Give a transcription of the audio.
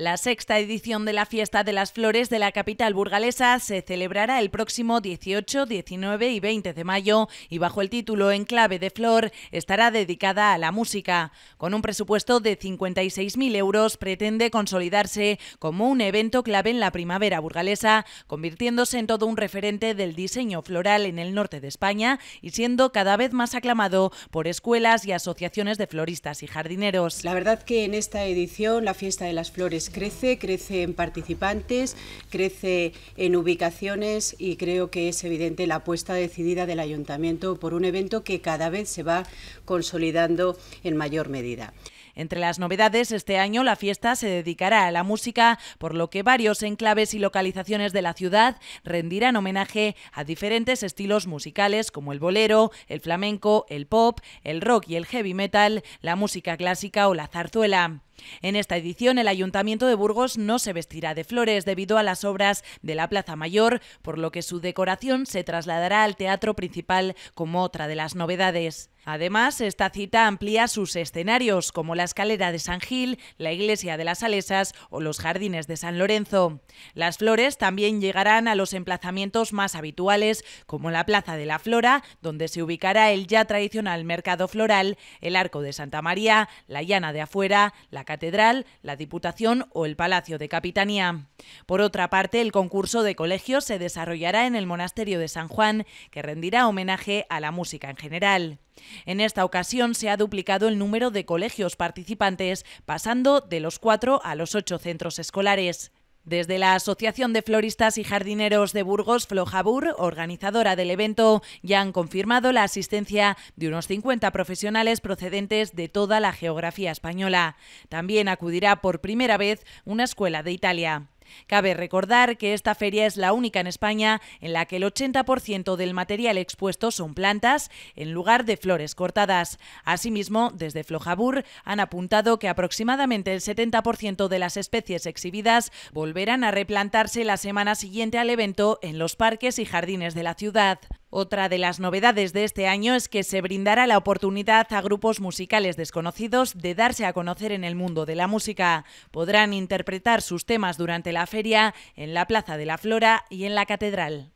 La sexta edición de la Fiesta de las Flores de la capital burgalesa se celebrará el próximo 18, 19 y 20 de mayo y bajo el título Enclave de Flor estará dedicada a la música. Con un presupuesto de 56.000 euros pretende consolidarse como un evento clave en la primavera burgalesa, convirtiéndose en todo un referente del diseño floral en el norte de España y siendo cada vez más aclamado por escuelas y asociaciones de floristas y jardineros. La verdad que en esta edición la Fiesta de las Flores crece, crece en participantes, crece en ubicaciones y creo que es evidente la apuesta decidida del ayuntamiento por un evento que cada vez se va consolidando en mayor medida. Entre las novedades, este año la fiesta se dedicará a la música, por lo que varios enclaves y localizaciones de la ciudad rendirán homenaje a diferentes estilos musicales como el bolero, el flamenco, el pop, el rock y el heavy metal, la música clásica o la zarzuela. En esta edición, el Ayuntamiento de Burgos no se vestirá de flores debido a las obras de la Plaza Mayor, por lo que su decoración se trasladará al Teatro Principal como otra de las novedades. Además, esta cita amplía sus escenarios, como la escalera de San Gil, la iglesia de las Salesas o los jardines de San Lorenzo. Las flores también llegarán a los emplazamientos más habituales, como la Plaza de la Flora, donde se ubicará el ya tradicional mercado floral, el Arco de Santa María, la Llana de Afuera, la Catedral, la Diputación o el Palacio de Capitanía. Por otra parte, el concurso de colegios se desarrollará en el Monasterio de San Juan, que rendirá homenaje a la música en general. En esta ocasión se ha duplicado el número de colegios participantes, pasando de los cuatro a los ocho centros escolares. Desde la Asociación de Floristas y Jardineros de Burgos, Flojabur, organizadora del evento, ya han confirmado la asistencia de unos 50 profesionales procedentes de toda la geografía española. También acudirá por primera vez una escuela de Italia. Cabe recordar que esta feria es la única en España en la que el 80% del material expuesto son plantas en lugar de flores cortadas. Asimismo, desde Flojabur han apuntado que aproximadamente el 70% de las especies exhibidas volverán a replantarse la semana siguiente al evento en los parques y jardines de la ciudad. Otra de las novedades de este año es que se brindará la oportunidad a grupos musicales desconocidos de darse a conocer en el mundo de la música. Podrán interpretar sus temas durante la feria, en la Plaza de la Flora y en la Catedral.